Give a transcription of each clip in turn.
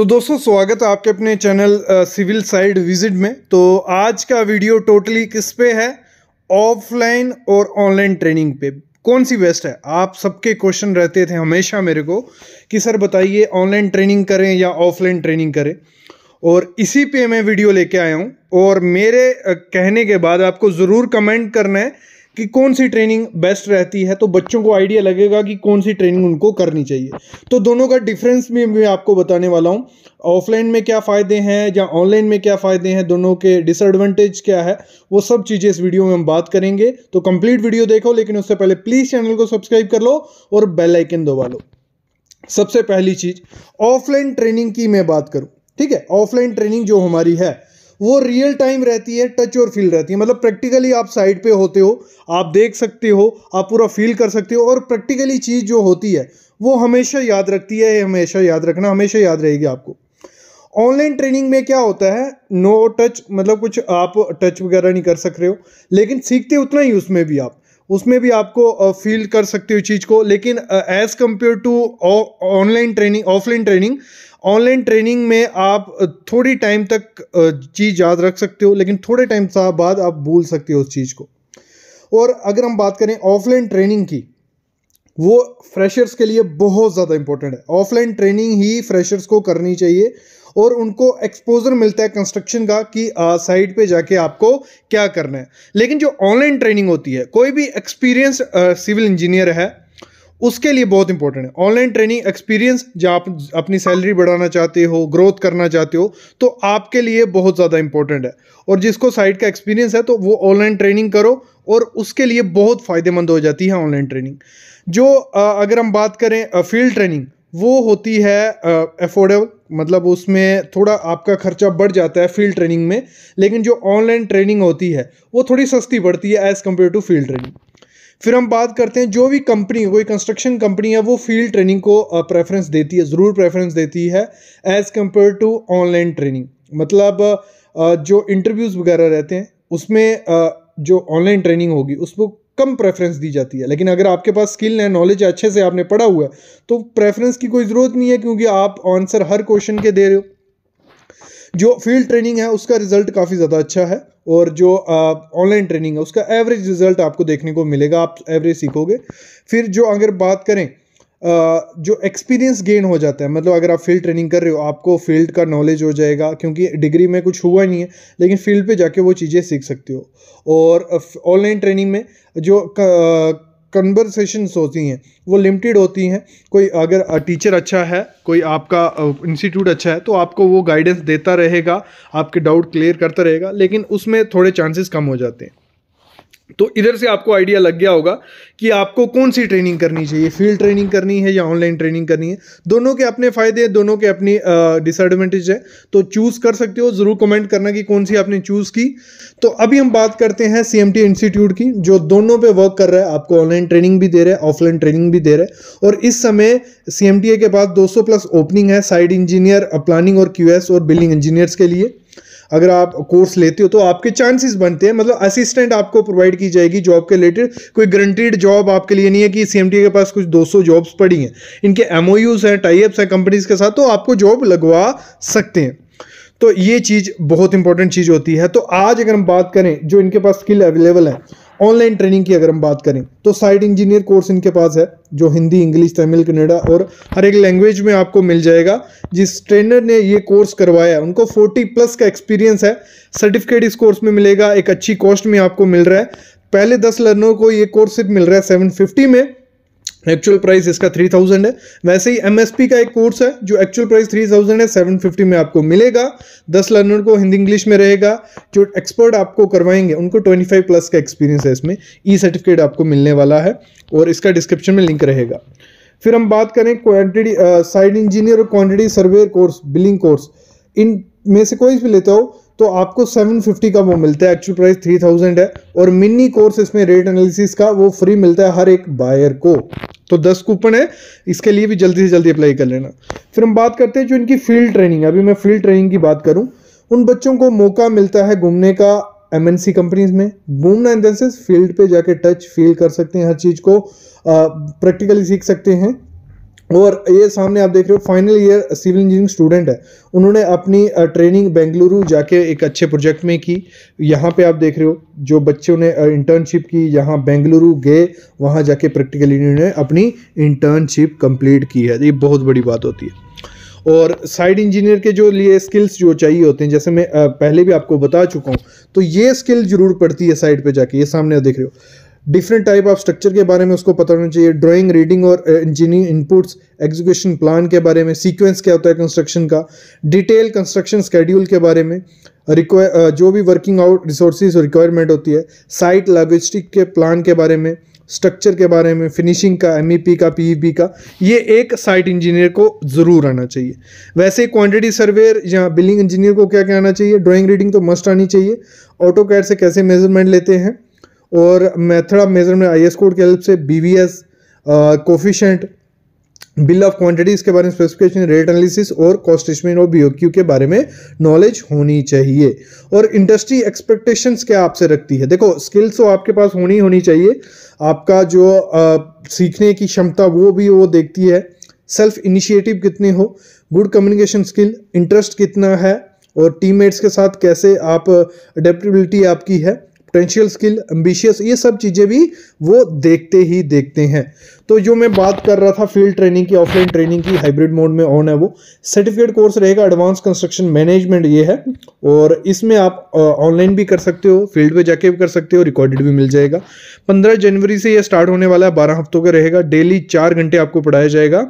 तो दोस्तों स्वागत है आपके अपने चैनल सिविल साइड विजिट में तो आज का वीडियो टोटली किस पे है ऑफलाइन और ऑनलाइन ट्रेनिंग पे कौन सी बेस्ट है आप सबके क्वेश्चन रहते थे हमेशा मेरे को कि सर बताइए ऑनलाइन ट्रेनिंग करें या ऑफलाइन ट्रेनिंग करें और इसी पे मैं वीडियो लेके आया हूँ और मेरे कहने के बाद आपको ज़रूर कमेंट करना है कि कौन सी ट्रेनिंग बेस्ट रहती है तो बच्चों को आइडिया लगेगा कि कौन सी ट्रेनिंग उनको करनी चाहिए तो दोनों का डिफरेंस भी मैं आपको बताने वाला हूँ ऑफलाइन में क्या फ़ायदे हैं या ऑनलाइन में क्या फ़ायदे हैं दोनों के डिसएडवांटेज क्या है वो सब चीज़ें इस वीडियो में हम बात करेंगे तो कंप्लीट वीडियो देखो लेकिन उससे पहले प्लीज़ चैनल को सब्सक्राइब कर लो और बेल आइकन दबा लो सबसे पहली चीज़ ऑफलाइन ट्रेनिंग की मैं बात करूँ ठीक है ऑफलाइन ट्रेनिंग जो हमारी है वो रियल टाइम रहती है टच और फील रहती है मतलब प्रैक्टिकली आप साइड पे होते हो आप देख सकते हो आप पूरा फील कर सकते हो और प्रैक्टिकली चीज़ जो होती है वो हमेशा याद रखती है हमेशा याद रखना हमेशा याद रहेगी आपको ऑनलाइन ट्रेनिंग में क्या होता है नो टच मतलब कुछ आप टच वगैरह नहीं कर सक रहे हो लेकिन सीखते उतना ही उसमें भी आप उसमें भी आपको फील कर सकते हो चीज़ को लेकिन as compared to online training offline training online training में आप थोड़ी टाइम तक चीज़ याद रख सकते हो लेकिन थोड़े टाइम बाद आप भूल सकते हो उस चीज़ को और अगर हम बात करें ऑफलाइन ट्रेनिंग की वो फ्रेशर्स के लिए बहुत ज़्यादा इंपॉर्टेंट है ऑफलाइन ट्रेनिंग ही फ्रेशर्स को करनी चाहिए और उनको एक्सपोजर मिलता है कंस्ट्रक्शन का कि साइट पे जाके आपको क्या करना है लेकिन जो ऑनलाइन ट्रेनिंग होती है कोई भी एक्सपीरियंस सिविल इंजीनियर है उसके लिए बहुत इंपॉर्टेंट है ऑनलाइन ट्रेनिंग एक्सपीरियंस जहाँ आप अपनी सैलरी बढ़ाना चाहते हो ग्रोथ करना चाहते हो तो आपके लिए बहुत ज़्यादा इंपॉर्टेंट है और जिसको साइट का एक्सपीरियंस है तो वो ऑनलाइन ट्रेनिंग करो और उसके लिए बहुत फ़ायदेमंद हो जाती है ऑनलाइन ट्रेनिंग जो अगर हम बात करें फील्ड ट्रेनिंग वो होती है अफोर्डेबल मतलब उसमें थोड़ा आपका खर्चा बढ़ जाता है फील्ड ट्रेनिंग में लेकिन जो ऑनलाइन ट्रेनिंग होती है वो थोड़ी सस्ती पड़ती है as compared to field training फिर हम बात करते हैं जो भी कंपनी कोई कंस्ट्रक्शन कंपनी है वो फील्ड ट्रेनिंग को प्रेफरेंस देती है ज़रूर प्रेफरेंस देती है as compared to online training मतलब जो इंटरव्यूज़ वगैरह रहते हैं उसमें जो ऑनलाइन ट्रेनिंग होगी उसको कम प्रेफरेंस दी जाती है लेकिन अगर आपके पास स्किल है नॉलेज अच्छे से आपने पढ़ा हुआ है तो प्रेफरेंस की कोई ज़रूरत नहीं है क्योंकि आप आंसर हर क्वेश्चन के दे रहे हो जो फील्ड ट्रेनिंग है उसका रिजल्ट काफ़ी ज़्यादा अच्छा है और जो ऑनलाइन ट्रेनिंग है उसका एवरेज रिजल्ट आपको देखने को मिलेगा आप एवरेज सीखोगे फिर जो अगर बात करें जो एक्सपीरियंस गेन हो जाता है मतलब अगर आप फील्ड ट्रेनिंग कर रहे हो आपको फील्ड का नॉलेज हो जाएगा क्योंकि डिग्री में कुछ हुआ नहीं है लेकिन फील्ड पे जाके वो चीज़ें सीख सकते हो और ऑनलाइन ट्रेनिंग में जो कन्वर्सेशंस होती हैं वो लिमिटेड होती हैं कोई अगर टीचर अच्छा है कोई आपका इंस्टीट्यूट अच्छा है तो आपको वो गाइडेंस देता रहेगा आपके डाउट क्लियर करता रहेगा लेकिन उसमें थोड़े चांसेस कम हो जाते हैं तो इधर से आपको आइडिया लग गया होगा कि आपको कौन सी ट्रेनिंग करनी चाहिए फील्ड ट्रेनिंग करनी है या ऑनलाइन ट्रेनिंग करनी है दोनों के अपने फ़ायदे हैं दोनों के अपनी डिसएडवांटेज है तो चूज़ कर सकते हो ज़रूर कमेंट करना कि कौन सी आपने चूज़ की तो अभी हम बात करते हैं सी इंस्टीट्यूट की जो दोनों पर वर्क कर रहा है आपको ऑनलाइन ट्रेनिंग भी दे रहे हैं ऑफलाइन ट्रेनिंग भी दे रहे हैं और इस समय सी के पास दो प्लस ओपनिंग है साइड इंजीनियर प्लानिंग और क्यू और बिल्डिंग इंजीनियर्स के लिए अगर आप कोर्स लेते हो तो आपके चांसेस बनते हैं मतलब असिस्टेंट आपको प्रोवाइड की जाएगी जॉब के रिलेटेड कोई ग्रंटेड जॉब आपके लिए नहीं है कि सी के पास कुछ 200 जॉब्स पड़ी हैं इनके एम हैं टाइप्स हैं कंपनीज के साथ तो आपको जॉब लगवा सकते हैं तो ये चीज़ बहुत इंपॉर्टेंट चीज़ होती है तो आज अगर हम बात करें जो इनके पास स्किल अवेलेबल है ऑनलाइन ट्रेनिंग की अगर हम बात करें तो साइट इंजीनियर कोर्स इनके पास है जो हिंदी इंग्लिश तमिल कन्नडा और हर एक लैंग्वेज में आपको मिल जाएगा जिस ट्रेनर ने ये कोर्स करवाया है उनको 40 प्लस का एक्सपीरियंस है सर्टिफिकेट इस कोर्स में मिलेगा एक अच्छी कॉस्ट में आपको मिल रहा है पहले दस लर्नरों को ये कोर्स सिर्फ मिल रहा है सेवन में एक्चुअल प्राइस इसका थ्री थाउजेंड है वैसे ही एमएसपी का एक कोर्स है जो एक्चुअल प्राइस थ्री थाउजेंड है सेवन फिफ्टी में आपको मिलेगा दस लर्नर को हिंदी इंग्लिश में रहेगा जो एक्सपर्ट आपको करवाएंगे उनको ट्वेंटी फाइव प्लस का एक्सपीरियंस है इसमें ई सर्टिफिकेट आपको मिलने वाला है और इसका डिस्क्रिप्शन में लिंक रहेगा फिर हम बात करें क्वान्टिटी साइड इंजीनियर और quantity surveyor course billing course इन में से कोई भी लेता हो तो आपको 750 का वो मिलता है एक्चुअल प्राइस 3000 है और मिनी कोर्स इसमें रेट एनालिसिस का वो फ्री मिलता है हर एक बायर को तो 10 कूपन है इसके लिए भी जल्दी से जल्दी अप्लाई कर लेना फिर हम बात करते हैं जो इनकी फील्ड ट्रेनिंग है अभी मैं फील्ड ट्रेनिंग की बात करूँ उन बच्चों को मौका मिलता है घूमने का एमएनसी कंपनीज में घूमना इन देंसेस फील्ड पे जाके टच फील कर सकते हैं हर चीज़ को प्रैक्टिकली सीख सकते हैं और ये सामने आप देख रहे हो final year civil engineering student है उन्होंने अपनी ट्रेनिंग बेंगलुरु जाके एक अच्छे प्रोजेक्ट में की यहाँ पे आप देख रहे हो जो बच्चों ने इंटर्नशिप की यहाँ बेंगलुरु गए वहाँ जाके प्रैक्टिकली उन्होंने अपनी इंटर्नशिप कंप्लीट की है ये बहुत बड़ी बात होती है और साइड इंजीनियर के जो लिए स्किल्स जो चाहिए होते हैं जैसे मैं पहले भी आपको बता चुका हूँ तो ये स्किल जरूर पड़ती है साइड पर जाके ये सामने देख रहे हो डिफरेंट टाइप ऑफ स्ट्रक्चर के बारे में उसको पता होना चाहिए ड्राइंग रीडिंग और इंजीनियरिंग इनपुट्स एग्जीक्यूशन प्लान के बारे में सीक्वेंस क्या होता है कंस्ट्रक्शन का डिटेल कंस्ट्रक्शन स्केड्यूल के बारे में रिक्वायर uh, जो भी वर्किंग आउट रिसोर्सेज रिक्वायरमेंट होती है साइट लॉजिस्टिक के प्लान के बारे में स्ट्रक्चर के बारे में फिनिशिंग का एम e का पी e का ये एक साइट इंजीनियर को ज़रूर आना चाहिए वैसे क्वांटिटी सर्वेयर या बिलिंग इंजीनियर को क्या क्या आना चाहिए ड्राइंग रीडिंग तो मस्ट आनी चाहिए ऑटो कैड से कैसे मेजरमेंट लेते हैं और method of measurement I S code की हेल्प से B V S coefficient bill of quantities के बारे में स्पेसिफिकेशन रेट एनालिसिस और कॉस्ट एस्टिमेट और क्यू के बारे में नॉलेज होनी चाहिए और इंडस्ट्री एक्सपेक्टेशंस क्या आपसे रखती है देखो स्किल्स तो आपके पास होनी होनी चाहिए आपका जो आ, uh, सीखने की क्षमता वो भी वो देखती है सेल्फ इनिशिएटिव कितने हो गुड कम्युनिकेशन स्किल इंटरेस्ट कितना है और टीममेट्स के साथ कैसे आप अडेप्टबिलिटी आपकी है पोटेंशियल स्किल एम्बिशियस ये सब चीज़ें भी वो देखते ही देखते हैं तो जो मैं बात कर रहा था फील्ड ट्रेनिंग की ऑफलाइन ट्रेनिंग की हाइब्रिड मोड में ऑन है वो सर्टिफिकेट कोर्स रहेगा एडवांस कंस्ट्रक्शन मैनेजमेंट ये है और इसमें आप ऑनलाइन भी कर सकते हो फील्ड पे जाके भी कर सकते हो रिकॉर्डेड भी मिल जाएगा पंद्रह जनवरी से यह स्टार्ट होने वाला है बारह हफ्तों का रहेगा डेली चार घंटे आपको पढ़ाया जाएगा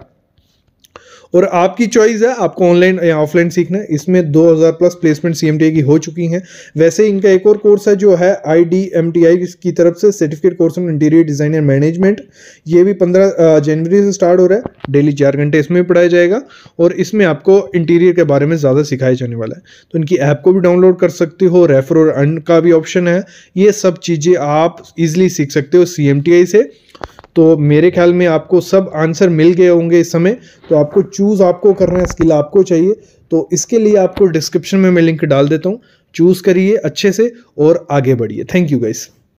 और आपकी चॉइस है आपको ऑनलाइन या ऑफलाइन सीखना है इसमें 2000 प्लस प्लेसमेंट सी की हो चुकी हैं वैसे इनका एक और कोर्स है जो है आई की तरफ से certificate course on interior design and management ये भी पंद्रह जनवरी से स्टार्ट हो रहा है डेली चार घंटे इसमें भी पढ़ाया जाएगा और इसमें आपको इंटीरियर के बारे में ज़्यादा सिखाया जाने वाला है तो इनकी ऐप को भी डाउनलोड कर सकते हो रेफर और अन का भी ऑप्शन है ये सब चीज़ें आप इजिली सीख सकते हो सी से तो मेरे ख्याल में आपको सब आंसर मिल गए होंगे इस समय तो आपको चूज़ आपको करना है स्किल आपको चाहिए तो इसके लिए आपको डिस्क्रिप्शन में मैं लिंक डाल देता हूँ चूज़ करिए अच्छे से और आगे बढ़िए थैंक यू गाइस